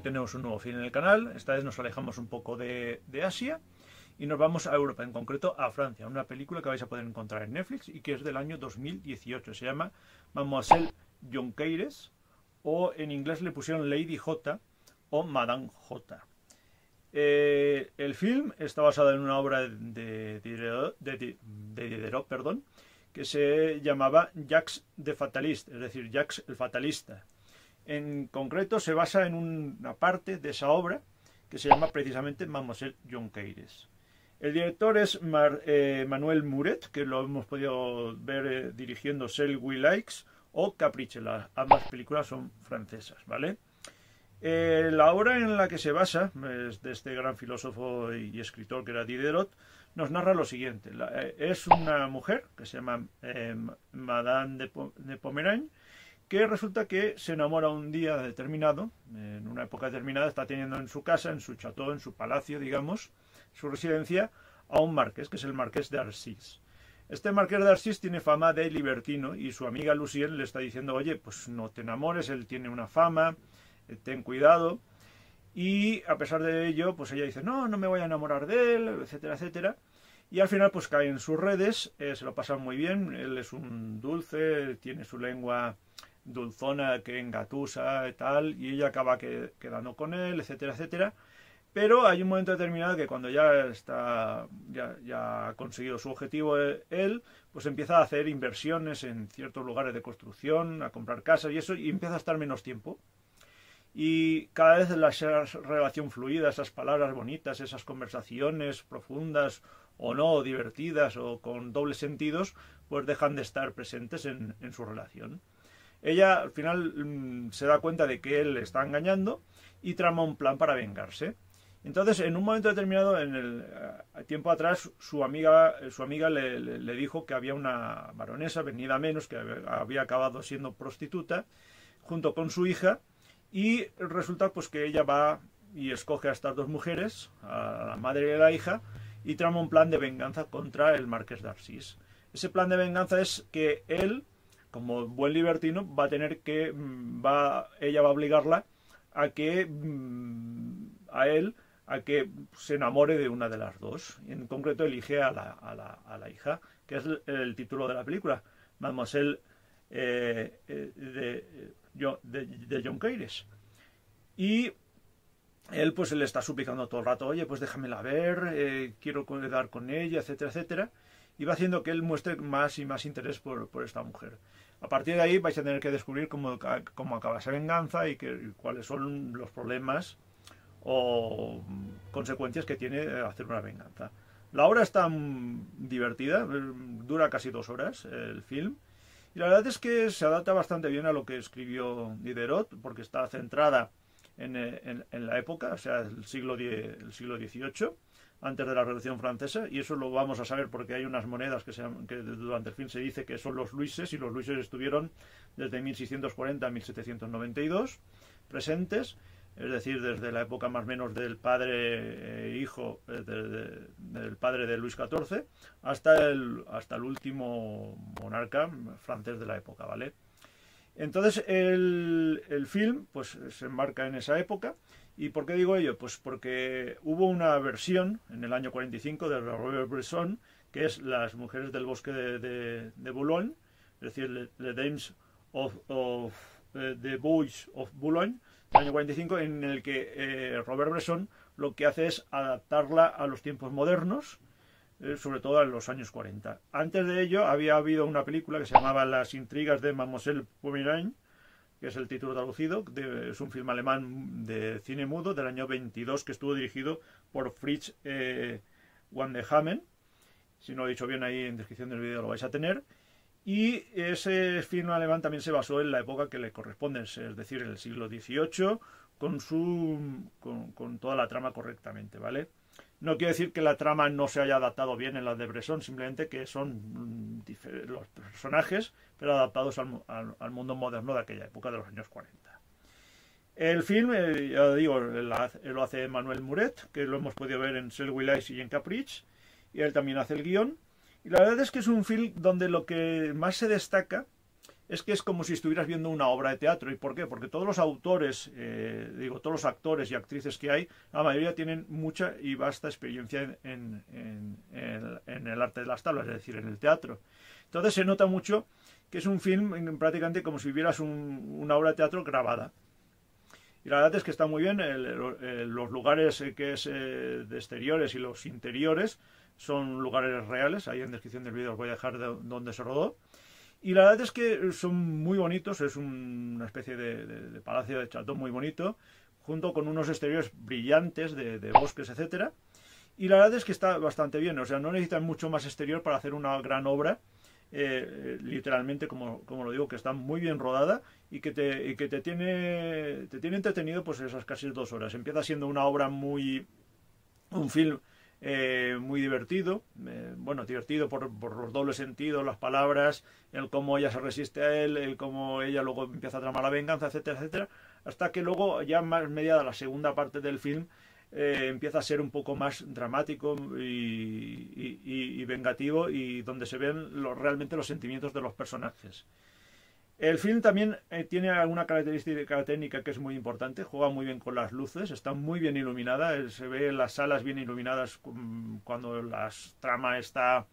tenemos un nuevo film en el canal. Esta vez nos alejamos un poco de, Asia y nos vamos a Europa, en concreto a Francia, una película que vais a poder encontrar en Netflix y que es del año 2018. Se llama Mademoiselle Jonkeires, o en inglés le pusieron Lady J o Madame J. Eh, el film está basado en una obra de, Diderot, perdón, que se llamaba Jacques de Fatalist, es decir, Jacques el Fatalista en concreto se basa en una parte de esa obra que se llama precisamente Mademoiselle John keyres El director es eh, Manuel Muret, que lo hemos podido ver eh, dirigiendo Sell Likes o Caprichela. Ambas películas son francesas, ¿vale? Eh, la obra en la que se basa, de este gran filósofo y escritor que era Diderot, nos narra lo siguiente. es una mujer que se llama Madame de, de que resulta que se enamora un día determinado, en una época determinada, está teniendo en su casa, en su chateau, en su palacio, digamos, su residencia, a un marqués, que es el marqués de Arcis. Este marqués de Arcis tiene fama de libertino y su amiga Lucien le está diciendo, oye, pues no te enamores, él tiene una fama, eh, ten cuidado. Y a pesar de ello, pues ella dice, no, no me voy a enamorar de él, etcétera, etcétera. Y al final, pues cae en sus redes, eh, se lo pasa muy bien, él es un dulce, tiene su lengua dulzona que engatusa y tal, y ella acaba quedando con él, etcétera, etcétera. Pero hay un momento determinado que cuando ya está ya, ha conseguido su objetivo eh, él, pues empieza a hacer inversiones en ciertos lugares de construcción, a comprar casas y eso, y empieza a estar menos tiempo. Y cada vez la relación fluida, esas palabras bonitas, esas conversaciones profundas o no, divertidas o con dobles sentidos, pues dejan de estar presentes en su relación. Ella al final mm, se da cuenta de que él le está engañando y trama un plan para vengarse. Entonces, en un momento determinado, en el eh, tiempo atrás, su amiga, su amiga le, dijo que había una baronesa, venida a menos, que había acabado siendo prostituta, junto con su hija, y resulta pues que ella va y escoge a estas dos mujeres, a la madre y a la hija, y trama un plan de venganza contra el marqués Darcis. Ese plan de venganza es que él como buen libertino, va a tener que, mm, va, ella va a obligarla a que, mm, a él, a que se enamore de una de las dos. Y en concreto elige a la, a la, hija, que es el, título de la película, Mademoiselle eh, eh, de, John Cayres. Y él pues le está suplicando todo el rato, oye, pues déjamela ver, eh, quiero quedar con ella, etcétera, etcétera. Y va haciendo que él muestre más y más interés por esta mujer. A partir de ahí vais a tener que descubrir cómo, cómo acaba esa venganza y, que, cuáles son los problemas o mm, consecuencias que tiene eh, hacer una venganza. La obra es tan divertida, eh, dura casi dos horas eh, el film, y la verdad es que se adapta bastante bien a lo que escribió Diderot, porque está centrada en, la época, o sea, el siglo, el siglo XVIII, antes de la Revolución Francesa, y eso lo vamos a saber porque hay unas monedas que, durante el film se dice que son los luises, y los luises estuvieron desde 1640 a 1792 presentes, es decir, desde la época más o menos del padre eh, hijo, eh, del padre de Luis XIV, hasta el, hasta el último monarca francés de la época, ¿vale? Entonces el, el film pues, se enmarca en esa época ¿Y por qué digo ello? Pues porque hubo una versión en el año 45 de Robert Bresson, que es Las mujeres del bosque de, Boulogne, es decir, The Dames of, eh, The Boys of Boulogne, del año 45, en el que eh, Robert Bresson lo que hace es adaptarla a los tiempos modernos, eh, sobre todo en los años 40. Antes de ello había habido una película que se llamaba Las intrigas de Mademoiselle que es el título traducido. es un film alemán de cine mudo del año 22 que estuvo dirigido por Fritz eh, Wandehamen. Si no lo he dicho bien ahí en descripción del vídeo lo vais a tener. Y ese film alemán también se basó en la época que le corresponde, es decir, en el siglo XVIII, con, su, con toda la trama correctamente, ¿vale? No quiero decir que la trama no se haya adaptado bien en la de Bresson, simplemente que son mm, los personajes, pero adaptados al, mundo moderno de aquella época, de los años 40. El film, eh, ya digo, lo hace Manuel Muret, que lo hemos podido ver en Selwyn Ice y en Caprich, y él también hace el guión. Y la verdad es que es un film donde lo que más se destaca es que es como si estuvieras viendo una obra de teatro. ¿Y por qué? Porque todos los autores, eh, digo, todos los actores y actrices que hay, la mayoría tienen mucha y vasta experiencia en, el arte de las tablas, es decir, en el teatro. Entonces se nota mucho que es un film prácticamente como si vivieras una obra de teatro grabada. Y la verdad es que está muy bien, los lugares eh, que es eh, de exteriores y los interiores son lugares reales, ahí en descripción del vídeo os voy a dejar de, donde se rodó. Y la verdad es que son muy bonitos, es una especie de, palacio de chatón muy bonito, junto con unos exteriores brillantes de, bosques, etcétera. Y la verdad es que está bastante bien, o sea, no necesitan mucho más exterior para hacer una gran obra. Eh, eh, literalmente, como, como, lo digo, que está muy bien rodada y que, te, y que te, tiene, te tiene entretenido pues esas casi dos horas. Empieza siendo una obra muy... un film eh, muy divertido, eh, bueno, divertido por, los dobles sentidos, las palabras, el cómo ella se resiste a él, el cómo ella luego empieza a tramar la venganza, etcétera, etcétera, hasta que luego, ya más mediada la segunda parte del film, eh, empieza a ser un poco más dramático y, vengativo y donde se ven realmente los sentimientos de los personajes. El film también eh, tiene alguna característica técnica que es muy importante, juega muy bien con las luces, está muy bien iluminada, eh, se ve las salas bien iluminadas mm, cuando la trama está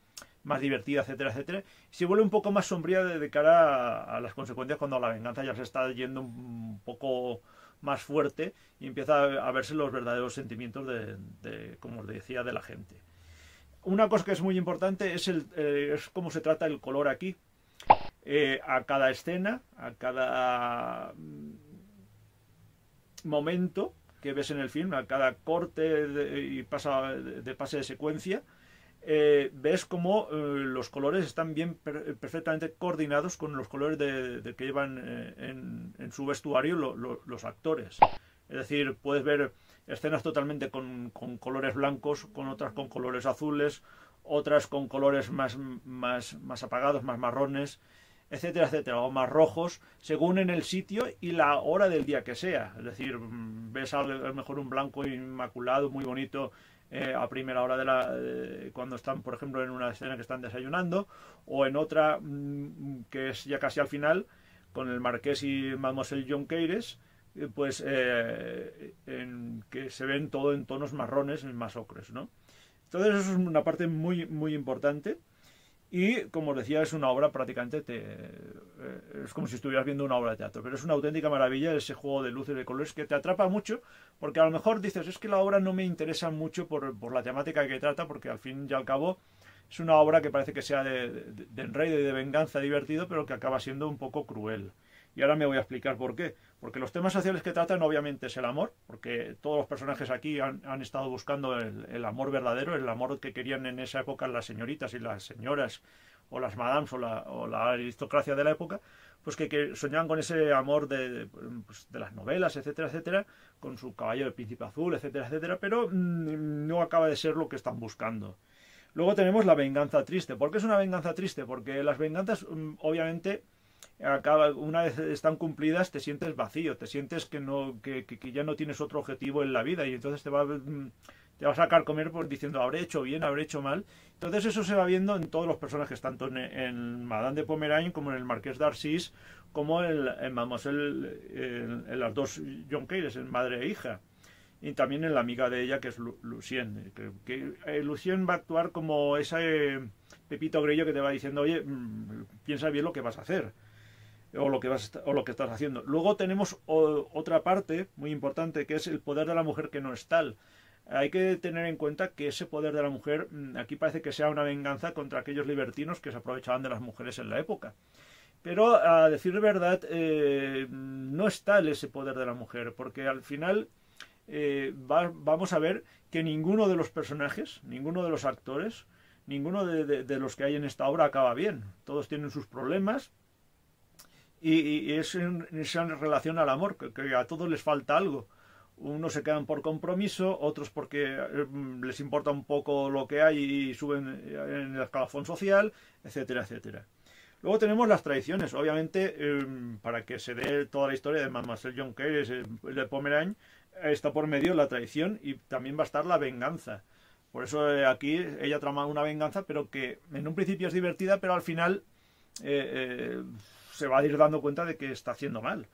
más divertida, etcétera, etcétera. se vuelve un poco más sombría de, cara a, las consecuencias cuando la venganza ya se está yendo un poco más fuerte y empieza a, verse los verdaderos sentimientos de, como os decía, de la gente. Una cosa que es muy importante es eh, cómo se trata el color aquí. Eh, a cada escena, a cada mm, momento que ves en el film, a cada corte y pasa de pase de secuencia, eh, ves cómo eh, los colores están bien perfectamente coordinados con los colores de, que llevan en, su vestuario los actores. Es decir, puedes ver escenas totalmente con, colores blancos, con otras con colores azules, otras con colores más apagados, más marrones etcétera, etcétera, o más rojos, según en el sitio y la hora del día que sea. Es decir, ves a lo mejor un blanco inmaculado, muy bonito, eh, a primera hora de la eh, cuando están por ejemplo en una escena que están desayunando o en otra mm, que es ya casi al final con el marqués y mademoiselle John Keyres eh, pues en, que se ven todo en tonos marrones más ocres ¿no? entonces eso es una parte muy muy importante y, como os decía, es una obra prácticamente, eh, es como si estuvieras viendo una obra de teatro, pero es una auténtica maravilla ese juego de luces, y de colores, que te atrapa mucho, porque a lo mejor dices, es que la obra no me interesa mucho por, la temática que trata, porque al fin y al cabo es una obra que parece que sea de enredo y de venganza divertido, pero que acaba siendo un poco cruel. Y ahora me voy a explicar por qué. Porque los temas sociales que tratan obviamente es el amor, porque todos los personajes aquí han, estado buscando el, amor verdadero, el amor que querían en esa época las señoritas y las señoras o las madams o la, o la aristocracia de la época, pues que, soñan soñaban con ese amor pues, de, las novelas, etcétera, etcétera, con su caballo de príncipe azul, etcétera, etcétera, pero mm, no acaba de ser lo que están buscando. Luego tenemos la venganza triste. ¿Por qué es una venganza triste? Porque las venganzas, mm, obviamente, acaba, una vez están cumplidas te sientes vacío, te sientes que, no, que, que, ya no tienes otro objetivo en la vida y entonces te va a mm, te vas a sacar comer por diciendo habré hecho bien, habré hecho mal. Entonces eso se va viendo en todos los personajes, tanto en, Madame de Pomerain como en el Marqués d'Arcis, como en, Mademoiselle, en, las dos John en Madre e Hija. Y también en la amiga de ella, que es Lucien. Que, eh, Lucien va a actuar como ese eh, Pepito Grillo que te va diciendo, oye, mm, piensa bien lo que vas a hacer o lo que, estás haciendo. Luego tenemos otra parte muy importante que es el poder de la mujer que no es tal. Hay que tener en cuenta que ese poder de la mujer mm, aquí parece que sea una venganza contra aquellos libertinos que se aprovechaban de las mujeres en la época. Pero a decir verdad, eh, no es tal ese poder de la mujer, porque al final eh, vamos a ver que ninguno de los personajes, ninguno de los actores, ninguno de los que hay en esta obra acaba bien. Todos tienen sus problemas, y, es, en, relación al amor, que, a todos les falta algo. Unos se quedan por compromiso, otros porque mm, les importa un poco lo que hay y suben en el escalafón social, etcétera, etcétera. Luego tenemos las traiciones. Obviamente, em, para que se dé toda la historia de Mademoiselle John Kerr, eh, de Pomerán, está por medio la traición y también va a estar la venganza. Por eso eh, aquí ella trama una venganza, pero que en un principio es divertida, pero al final eh, se va a ir dando cuenta de que está haciendo mal,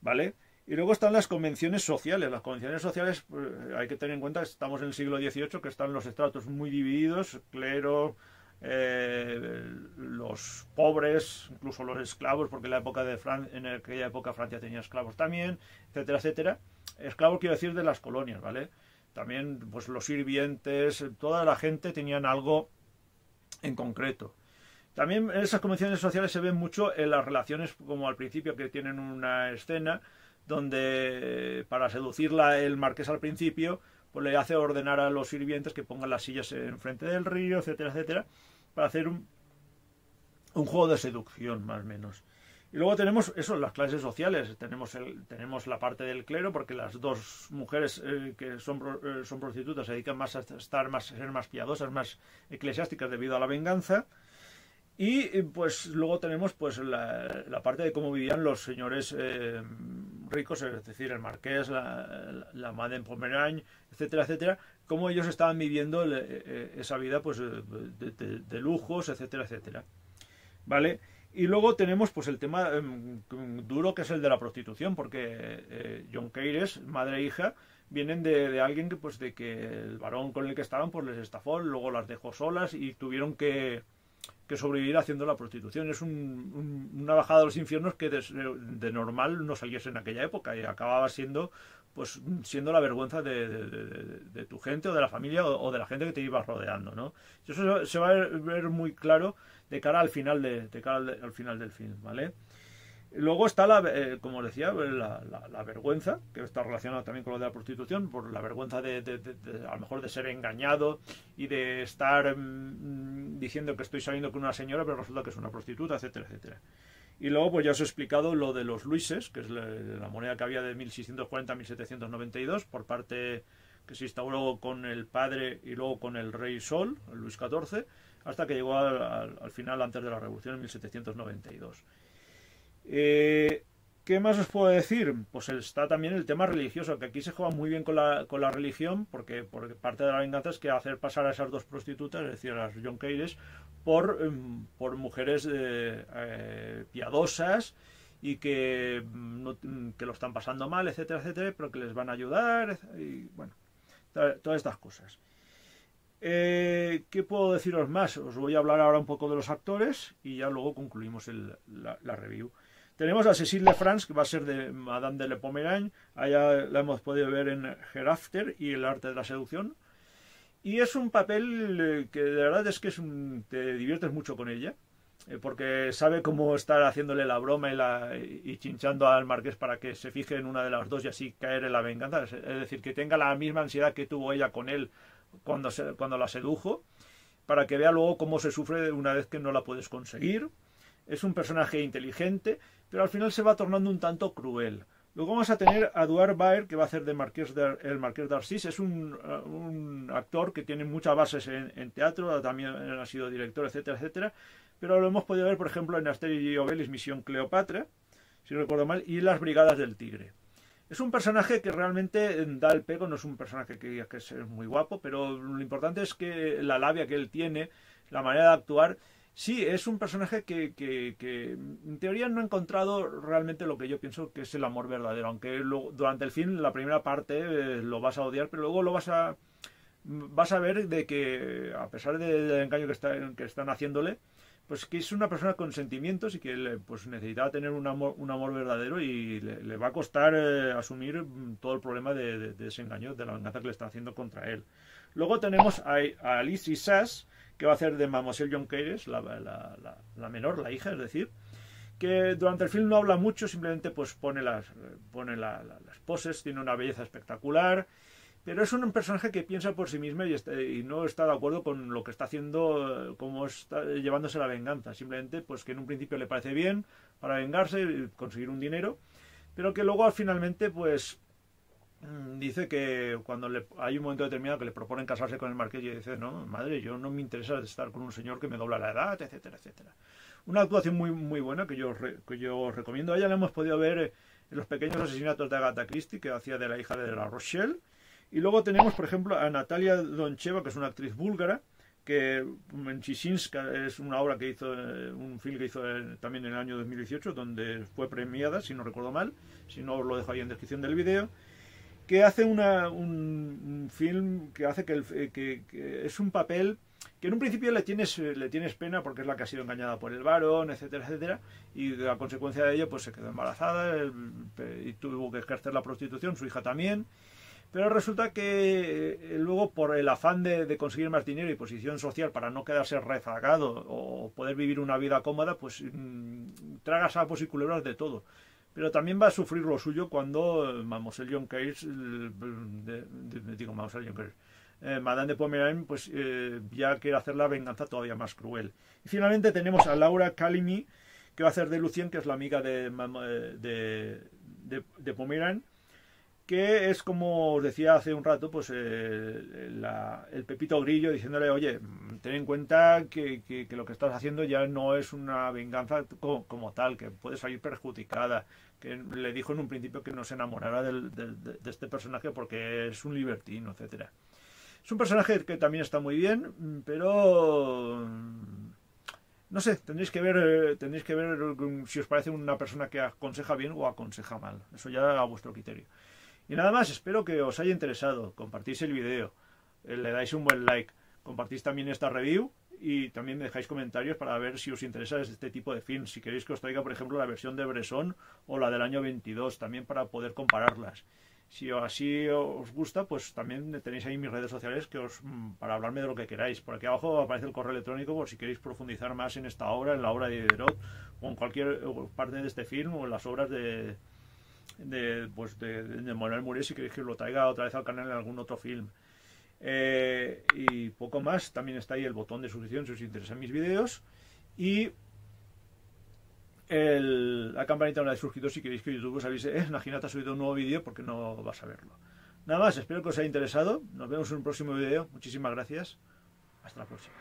¿vale? Y luego están las convenciones sociales. Las convenciones sociales, eh, hay que tener en cuenta, estamos en el siglo XVIII, que están los estratos muy divididos, clero, eh, los pobres, incluso los esclavos, porque en, la época de Francia en aquella época Francia tenía esclavos también, etcétera, etcétera. Esclavos quiero decir de las colonias, ¿vale? También pues los sirvientes, toda la gente tenían algo en concreto. También en esas convenciones sociales se ven mucho en las relaciones, como al principio que tienen una escena donde para seducirla el marqués al principio, pues le hace ordenar a los sirvientes que pongan las sillas enfrente del río, etcétera, etcétera, para hacer un, un juego de seducción más o menos. Y luego tenemos eso, las clases sociales. Tenemos, el, tenemos la parte del clero, porque las dos mujeres eh, que son, eh, son prostitutas se dedican más a estar más a ser más piadosas, más eclesiásticas debido a la venganza. Y eh, pues luego tenemos pues la, parte de cómo vivían los señores eh, ricos, es decir, el marqués, la, madre en Pomerán, etcétera, etcétera, cómo ellos estaban viviendo eh, esa vida pues de, lujos, etcétera, etcétera. ¿Vale? Y luego tenemos pues el tema em, duro que es el de la prostitución, porque John Keyres, madre e hija, vienen de, de, alguien que pues de que el varón con el que estaban pues les estafó, luego las dejó solas y tuvieron que sobrevivir haciendo la prostitución. Es un, una bajada a los infiernos que de, normal no saliese en aquella época y acababa siendo pues siendo la vergüenza de, tu gente o de la familia o, de la gente que te iba rodeando, ¿no? eso se va a ver muy claro de cara al final de, cara al, al final del film, ¿vale? Luego está, la, eh, como decía, eh, la, vergüenza, que está relacionada también con lo de la prostitución, por la vergüenza de, a lo mejor de ser engañado y de estar mm, mm, diciendo que estoy saliendo con una señora, pero resulta que es una prostituta, etcétera, etcétera. Y luego, pues ya os he explicado lo de los luises, que es la, moneda que había de 1640 a 1792 por parte que se instauró con el padre y luego con el rey Sol, Luis XIV, hasta que llegó al, al final antes de la revolución en 1792. Eh, ¿Qué más os puedo decir? Pues está también el tema religioso, que aquí se juega muy bien con la, religión, porque, parte de la venganza es que hacer pasar a esas dos prostitutas, es decir, a las John em, por, mujeres eh, eh, piadosas y mm, mm, que, lo están pasando mal, etcétera, etcétera, pero que les van a ayudar, y bueno, todas estas cosas. ¿Qué puedo deciros más? Os voy a hablar ahora un poco de los actores y ya luego concluimos la review. Tenemos a de France, que va a ser de Madame de Le Pomeranie. Allá la hemos podido ver en Herafter y El arte de la seducción. Y es un papel eh, que de verdad es que es un, te diviertes mucho con ella, eh, porque sabe cómo estar haciéndole la broma y, chinchando al marqués para que se fije en una de las dos y así caer en la venganza. Es decir, que tenga la misma ansiedad que tuvo ella con él cuando, se, cuando la sedujo, para que vea luego cómo se sufre una vez que no la puedes conseguir. Es un personaje inteligente pero al final se va tornando un tanto cruel. Luego vamos a tener a Eduard Baer, que va a hacer de Marqués el Marqués d'Arcis Es uh, un, actor que tiene muchas bases en, teatro, también ha sido director, etcétera, etcétera. Pero lo hemos podido ver, por ejemplo, en Asterix y Misión Cleopatra, si no recuerdo mal, y Las Brigadas del Tigre. Es un personaje que realmente eh, da el pego, no es un personaje que que es eh, muy guapo, pero lo importante es que la labia que él tiene, la manera de actuar, Sí, es un personaje que, que, que, en teoría no ha encontrado realmente lo que yo pienso que es el amor verdadero, aunque durante el fin, la primera parte, eh, lo vas a odiar, pero luego lo vas a vas a ver de que a pesar del engaño que, que están haciéndole, pues que es una persona con sentimientos y que le, pues necesitaba tener un amor, un amor verdadero y le, va a costar eh, asumir mm, todo el problema de, desengaño de, ese de la venganza que le está haciendo contra él. Luego tenemos a, Alice y Sass, que va a hacer de Mademoiselle John Keyes, la, menor, la hija, es decir, que durante el film no habla mucho, simplemente pues pone las, eh, pone las poses, tiene una belleza espectacular, pero es un personaje que piensa por sí mismo y, no está de acuerdo con lo que está haciendo, cómo está llevándose la venganza. Simplemente, pues que en un principio le parece bien para vengarse y conseguir un dinero, pero que luego finalmente, pues mm, dice que cuando le, hay un momento determinado que le proponen casarse con el marqués y dice, no, madre, yo no me interesa estar con un señor que me dobla la edad, etcétera, etcétera. Una actuación muy, muy buena que yo, yo os recomiendo. ya ella la hemos podido ver eh, en los pequeños asesinatos de Agatha Christie que hacía de la hija de la Rochelle y luego tenemos, por ejemplo, a Natalia Doncheva, que es una actriz búlgara, que mm, Chisinska es una obra que hizo, eh, un film que hizo eh, también en el año 2018, donde fue premiada, si no recuerdo mal, si no os lo dejo ahí en descripción del video, que hace un, film que hace eh, que, es un papel que en un principio le tienes, le tienes pena porque es la que ha sido engañada por el varón, etcétera, etcétera, y a consecuencia de ello pues se quedó embarazada y tuvo que ejercer la prostitución, su hija también, pero resulta que eh, luego por el afán de, conseguir más dinero y posición social para no quedarse rezagado o poder vivir una vida cómoda, pues mm, traga sapos y culebras de todo. Pero también va a sufrir lo suyo cuando eh, Mademoiselle John eh, digo Mademoiselle Madame de Pomeran, pues ya quiere hacer la venganza todavía más cruel. Y finalmente tenemos a Laura Calimi, que va a hacer de Lucien, que es la amiga de, de, que es como os decía hace un rato, pues eh, el Pepito Grillo diciéndole, oye, ten en cuenta que, lo que estás haciendo ya no es una venganza como, tal, que puede salir perjudicada, que le dijo en un principio que no se enamorara de este personaje porque es un libertino, etcétera. Es un personaje que también está muy bien, pero no sé, tendréis que ver, eh, tendréis que ver mm, si os parece una persona que aconseja bien o aconseja mal. Eso ya a vuestro criterio. Y nada más, espero que os haya interesado. Compartís el vídeo, eh, le dais un buen like, compartís también esta review y también me dejáis comentarios para ver si os interesa este tipo de films. Si queréis que os traiga, por ejemplo, la versión de Bresson o la del año 22, también para poder compararlas. Si así os gusta, pues también tenéis ahí mis redes sociales que os, mm, para hablarme de lo que queráis. Por aquí abajo aparece el correo electrónico por si queréis profundizar más en esta obra, en la obra de Diderot o en cualquier eh, parte de este film o en las obras de, de, pues de, Manuel si queréis que lo traiga otra vez al canal en algún otro film. Eh, y poco más, también está ahí el botón de suscripción si os interesan mis vídeos. Y el, la campanita de suscritos si queréis que YouTube os avise, eh, ha subido un nuevo vídeo porque no vas a verlo. Nada más, espero que os haya interesado. Nos vemos en un próximo vídeo. Muchísimas gracias. Hasta la próxima.